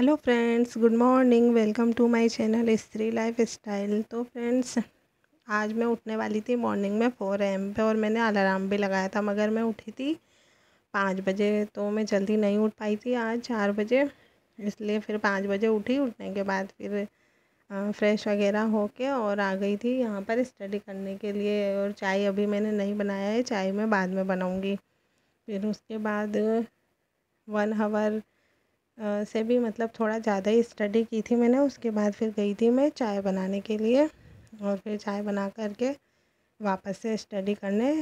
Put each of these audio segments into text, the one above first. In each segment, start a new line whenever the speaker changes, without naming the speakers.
hello friends good morning welcome to my channel Stree life style तो friends आज मैं उठने वाली थी मॉर्निंग में फ़ोर एम पे और मैंने अलार्म भी लगाया था मगर मैं उठी थी पाँच बजे तो मैं जल्दी नहीं उठ पाई थी आज चार बजे इसलिए फिर पाँच बजे उठी उठने के बाद फिर फ्रेश वगैरह होके और आ गई थी यहाँ पर स्टडी करने के लिए और चाय अभी मैंने नहीं बनाया है चाय मैं बाद में बनाऊँगी फिर उसके बाद वन हवर से भी मतलब थोड़ा ज़्यादा ही स्टडी की थी मैंने उसके बाद फिर गई थी मैं चाय बनाने के लिए और फिर चाय बना कर के वापस से स्टडी करने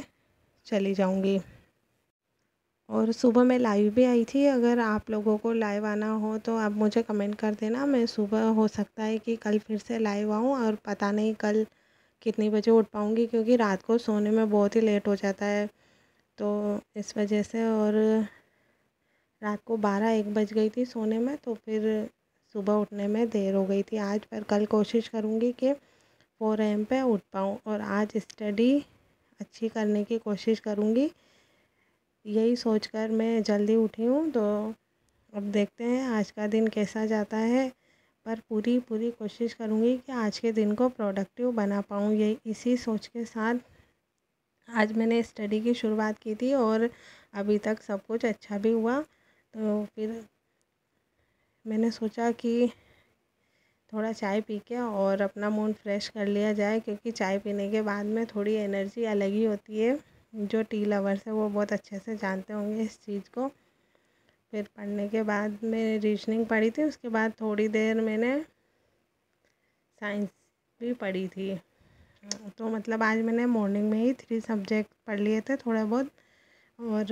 चली जाऊँगी और सुबह मैं लाइव भी आई थी अगर आप लोगों को लाइव आना हो तो आप मुझे कमेंट कर देना मैं सुबह हो सकता है कि कल फिर से लाइव आऊँ और पता नहीं कल कितनी बजे उठ पाऊँगी क्योंकि रात को सोने में बहुत ही लेट हो जाता है तो इस वजह से और रात को बारह एक बज गई थी सोने में तो फिर सुबह उठने में देर हो गई थी आज पर कल कोशिश करूँगी कि फोर एम पे उठ पाऊँ और आज स्टडी अच्छी करने की कोशिश करूँगी यही सोचकर मैं जल्दी उठी हूँ तो अब देखते हैं आज का दिन कैसा जाता है पर पूरी पूरी कोशिश करूँगी कि आज के दिन को प्रोडक्टिव बना पाऊँ ये इसी सोच के साथ आज मैंने स्टडी की शुरुआत की थी और अभी तक सब कुछ अच्छा भी हुआ तो फिर मैंने सोचा कि थोड़ा चाय पी के और अपना मूड फ्रेश कर लिया जाए क्योंकि चाय पीने के बाद में थोड़ी एनर्जी अलग ही होती है जो टी लवर्स है वो बहुत अच्छे से जानते होंगे इस चीज़ को फिर पढ़ने के बाद में रीजनिंग पढ़ी थी उसके बाद थोड़ी देर मैंने साइंस भी पढ़ी थी तो मतलब आज मैंने मॉर्निंग में ही थ्री सब्जेक्ट पढ़ लिए थे थोड़ा बहुत और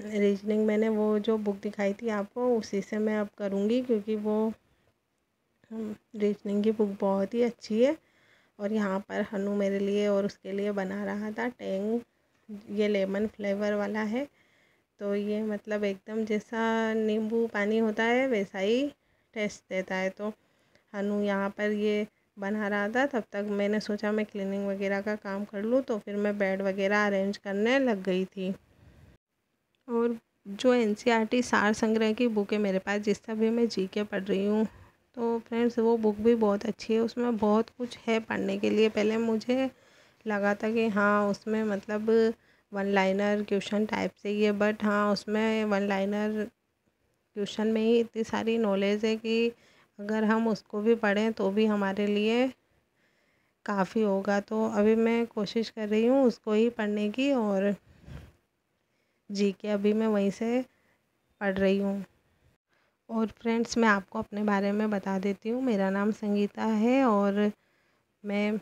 रीजनिंग मैंने वो जो बुक दिखाई थी आपको उसी से मैं अब करूँगी क्योंकि वो रीजनिंग हम्म, की बुक बहुत ही अच्छी है और यहाँ पर हनु मेरे लिए और उसके लिए बना रहा था टेंग ये लेमन फ्लेवर वाला है तो ये मतलब एकदम जैसा नींबू पानी होता है वैसा ही टेस्ट देता है तो हनु यहाँ पर ये बना रहा था तब तक मैंने सोचा मैं क्लीनिंग वगैरह का काम कर लूँ तो फिर मैं बेड वगैरह अरेंज करने लग गई थी और जो एन सी आर टी सार संग्रह की बुक है मेरे पास जिससे भी मैं जी के पढ़ रही हूँ तो फ्रेंड्स वो बुक भी बहुत अच्छी है उसमें बहुत कुछ है पढ़ने के लिए पहले मुझे लगा था कि हाँ उसमें मतलब वन लाइनर क्वेश्चन टाइप से ही है बट हाँ उसमें वन लाइनर क्वेश्चन में ही इतनी सारी नॉलेज है कि अगर हम उसको भी पढ़ें तो भी हमारे लिए काफ़ी होगा तो अभी मैं कोशिश कर रही हूँ उसको ही पढ़ने की और जी के अभी मैं वहीं से पढ़ रही हूँ और फ्रेंड्स मैं आपको अपने बारे में बता देती हूँ मेरा नाम संगीता है और मैं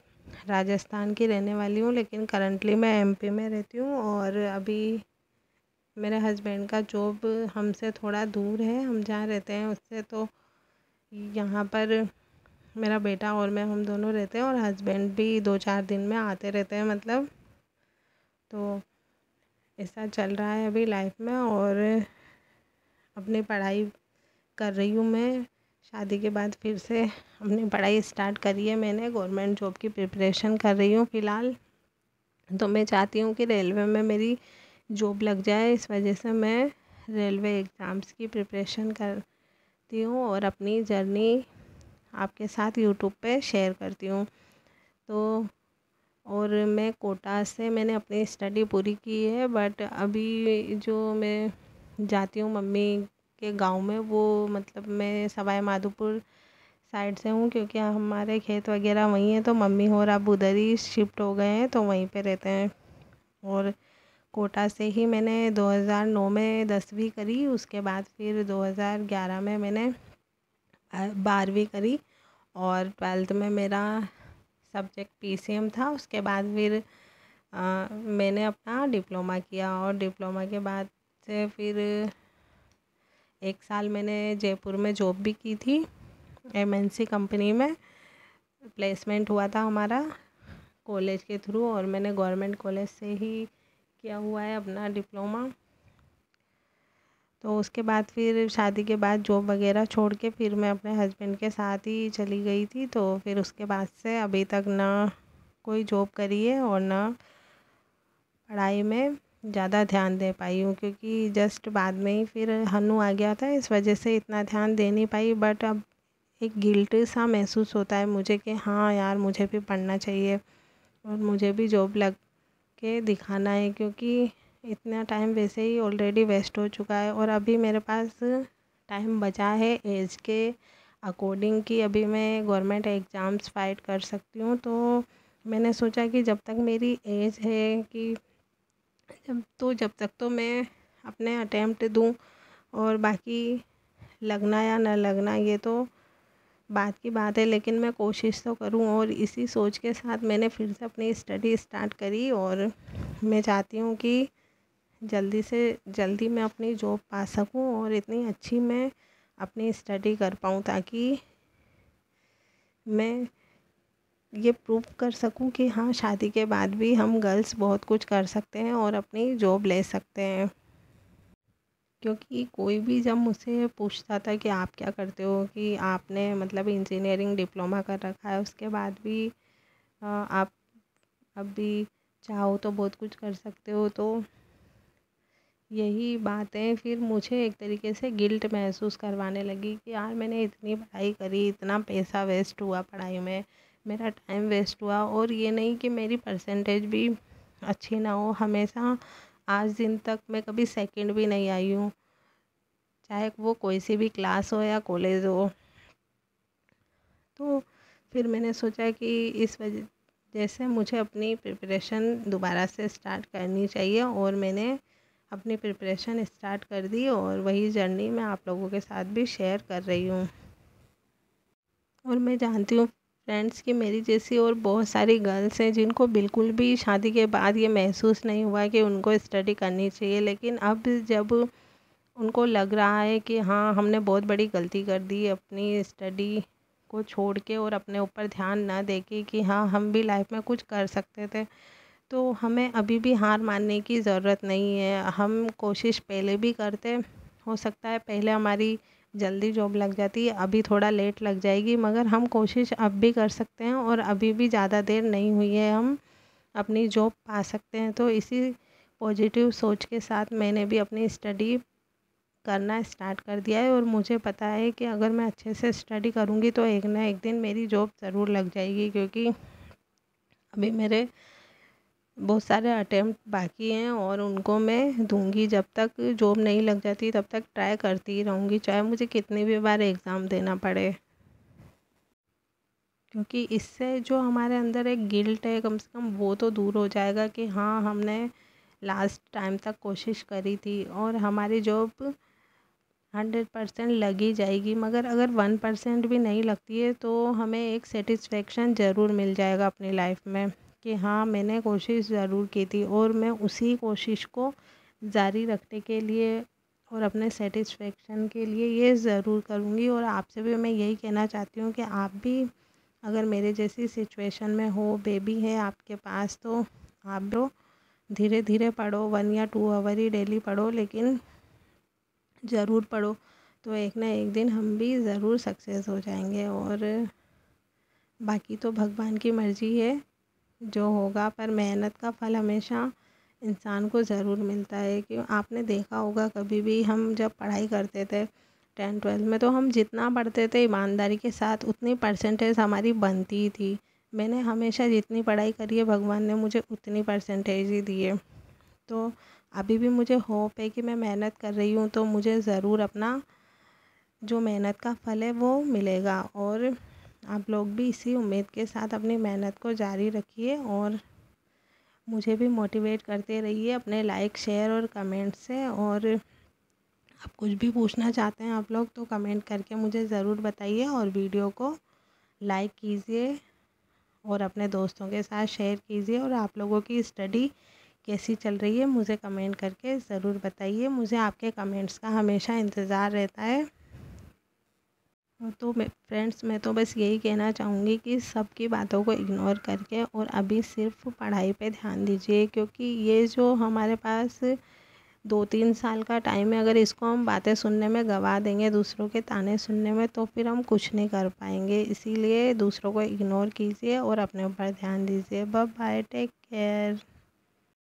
राजस्थान की रहने वाली हूँ लेकिन करंटली मैं एमपी में रहती हूँ और अभी मेरे हस्बैंड का जॉब हमसे थोड़ा दूर है हम जहाँ रहते हैं उससे तो यहाँ पर मेरा बेटा और मैं हम दोनों रहते हैं और हस्बैंड भी दो चार दिन में आते रहते हैं मतलब तो ऐसा चल रहा है अभी लाइफ में और अपनी पढ़ाई कर रही हूँ मैं शादी के बाद फिर से अपनी पढ़ाई स्टार्ट करी है मैंने गवर्नमेंट जॉब की प्रिपरेशन कर रही हूँ फ़िलहाल तो मैं चाहती हूँ कि रेलवे में मेरी जॉब लग जाए इस वजह से मैं रेलवे एग्ज़ाम्स की प्रिपरेशन करती हूँ और अपनी जर्नी आपके साथ यूट्यूब पे शेयर करती हूँ तो और मैं कोटा से मैंने अपनी स्टडी पूरी की है बट अभी जो मैं जाती हूँ मम्मी के गाँव में वो मतलब मैं सवाई माधोपुर साइड से हूँ क्योंकि हमारे खेत वगैरह वहीं हैं तो मम्मी और अब उधर ही शिफ्ट हो गए हैं तो वहीं पे रहते हैं और कोटा से ही मैंने 2009 में दसवीं करी उसके बाद फिर 2011 में मैंने बारहवीं करी और ट्वेल्थ में मेरा सब्जेक्ट पीसीएम था उसके बाद फिर आ, मैंने अपना डिप्लोमा किया और डिप्लोमा के बाद से फिर एक साल मैंने जयपुर में जॉब भी की थी एमएनसी कंपनी में प्लेसमेंट हुआ था हमारा कॉलेज के थ्रू और मैंने गवर्नमेंट कॉलेज से ही किया हुआ है अपना डिप्लोमा तो उसके बाद फिर शादी के बाद जॉब वगैरह छोड़ के फिर मैं अपने हस्बैंड के साथ ही चली गई थी तो फिर उसके बाद से अभी तक ना कोई जॉब करी है और ना पढ़ाई में ज़्यादा ध्यान दे पाई हूँ क्योंकि जस्ट बाद में ही फिर हनु आ गया था इस वजह से इतना ध्यान दे नहीं पाई बट अब एक गिल्ट सा महसूस होता है मुझे कि हाँ यार मुझे भी पढ़ना चाहिए और मुझे भी जॉब लग के दिखाना है क्योंकि इतना टाइम वैसे ही ऑलरेडी वेस्ट हो चुका है और अभी मेरे पास टाइम बचा है एज के अकॉर्डिंग कि अभी मैं गवर्नमेंट एग्ज़ाम्स फाइट कर सकती हूँ तो मैंने सोचा कि जब तक मेरी एज है कि जब तो जब तक तो मैं अपने अटैम्प्ट दूँ और बाकी लगना या ना लगना ये तो बात की बात है लेकिन मैं कोशिश तो करूँ और इसी सोच के साथ मैंने फिर से अपनी स्टडी स्टार्ट करी और मैं चाहती हूँ कि जल्दी से जल्दी मैं अपनी जॉब पा सकूँ और इतनी अच्छी मैं अपनी स्टडी कर पाऊँ ताकि मैं ये प्रूव कर सकूँ कि हाँ शादी के बाद भी हम गर्ल्स बहुत कुछ कर सकते हैं और अपनी जॉब ले सकते हैं क्योंकि कोई भी जब मुझसे पूछता था कि आप क्या करते हो कि आपने मतलब इंजीनियरिंग डिप्लोमा कर रखा है उसके बाद भी आप अभी चाहो तो बहुत कुछ कर सकते हो तो यही बातें फिर मुझे एक तरीके से गिल्ट महसूस करवाने लगी कि यार मैंने इतनी पढ़ाई करी इतना पैसा वेस्ट हुआ पढ़ाई में मेरा टाइम वेस्ट हुआ और ये नहीं कि मेरी परसेंटेज भी अच्छी ना हो हमेशा आज दिन तक मैं कभी सेकंड भी नहीं आई हूँ चाहे वो कोई सी भी क्लास हो या कॉलेज हो तो फिर मैंने सोचा कि इस वजह जैसे मुझे अपनी प्रिपरेशन दोबारा से स्टार्ट करनी चाहिए और मैंने अपनी प्रिपरेशन स्टार्ट कर दी और वही जर्नी मैं आप लोगों के साथ भी शेयर कर रही हूँ और मैं जानती हूँ फ्रेंड्स की मेरी जैसी और बहुत सारी गर्ल्स हैं जिनको बिल्कुल भी शादी के बाद ये महसूस नहीं हुआ कि उनको स्टडी करनी चाहिए लेकिन अब जब उनको लग रहा है कि हाँ हमने बहुत बड़ी गलती कर दी अपनी स्टडी को छोड़ के और अपने ऊपर ध्यान ना दे के कि हाँ हम भी लाइफ में कुछ कर सकते थे तो हमें अभी भी हार मानने की ज़रूरत नहीं है हम कोशिश पहले भी करते हो सकता है पहले हमारी जल्दी जॉब लग जाती है अभी थोड़ा लेट लग जाएगी मगर हम कोशिश अब भी कर सकते हैं और अभी भी ज़्यादा देर नहीं हुई है हम अपनी जॉब पा सकते हैं तो इसी पॉजिटिव सोच के साथ मैंने भी अपनी स्टडी करना स्टार्ट कर दिया है और मुझे पता है कि अगर मैं अच्छे से स्टडी करूँगी तो एक ना एक दिन मेरी जॉब ज़रूर लग जाएगी क्योंकि अभी मेरे बहुत सारे अटैम्प्ट बाकी हैं और उनको मैं दूँगी जब तक जॉब नहीं लग जाती तब तक ट्राई करती ही रहूँगी चाहे मुझे कितनी भी बार एग्ज़ाम देना पड़े क्योंकि इससे जो हमारे अंदर एक गिल्ट है कम से कम वो तो दूर हो जाएगा कि हाँ हमने लास्ट टाइम तक कोशिश करी थी और हमारी जॉब हंड्रेड परसेंट लग ही जाएगी मगर अगर वन परसेंट भी नहीं लगती है तो हमें एक सेटिस्फेक्शन ज़रूर मिल जाएगा अपनी लाइफ में कि हाँ मैंने कोशिश ज़रूर की थी और मैं उसी कोशिश को जारी रखने के लिए और अपने सेटिस्फेक्शन के लिए ये ज़रूर करूँगी और आपसे भी मैं यही कहना चाहती हूँ कि आप भी अगर मेरे जैसी सिचुएशन में हो बेबी है आपके पास तो आप लोग तो धीरे धीरे पढ़ो वन या टू आवर ही डेली पढ़ो लेकिन ज़रूर पढ़ो तो एक ना एक दिन हम भी ज़रूर सक्सेस हो जाएंगे और बाकी तो भगवान की मर्ज़ी है जो होगा पर मेहनत का फल हमेशा इंसान को ज़रूर मिलता है कि आपने देखा होगा कभी भी हम जब पढ़ाई करते थे टेंथ ट्वेल्थ में तो हम जितना पढ़ते थे ईमानदारी के साथ उतनी परसेंटेज हमारी बनती थी मैंने हमेशा जितनी पढ़ाई करी है भगवान ने मुझे उतनी परसेंटेज ही दिए तो अभी भी मुझे होप है कि मैं मेहनत कर रही हूँ तो मुझे ज़रूर अपना जो मेहनत का फल है वो मिलेगा और आप लोग भी इसी उम्मीद के साथ अपनी मेहनत को जारी रखिए और मुझे भी मोटिवेट करते रहिए अपने लाइक शेयर और कमेंट से और आप कुछ भी पूछना चाहते हैं आप लोग तो कमेंट करके मुझे ज़रूर बताइए और वीडियो को लाइक कीजिए और अपने दोस्तों के साथ शेयर कीजिए और आप लोगों की स्टडी कैसी चल रही है मुझे कमेंट करके ज़रूर बताइए मुझे आपके कमेंट्स का हमेशा इंतज़ार रहता है तो मैं फ्रेंड्स मैं तो बस यही कहना चाहूँगी कि सबकी बातों को इग्नोर करके और अभी सिर्फ पढ़ाई पे ध्यान दीजिए क्योंकि ये जो हमारे पास दो तीन साल का टाइम है अगर इसको हम बातें सुनने में गवा देंगे दूसरों के ताने सुनने में तो फिर हम कुछ नहीं कर पाएंगे इसीलिए दूसरों को इग्नोर कीजिए और अपने ऊपर ध्यान दीजिए बाय टेक केयर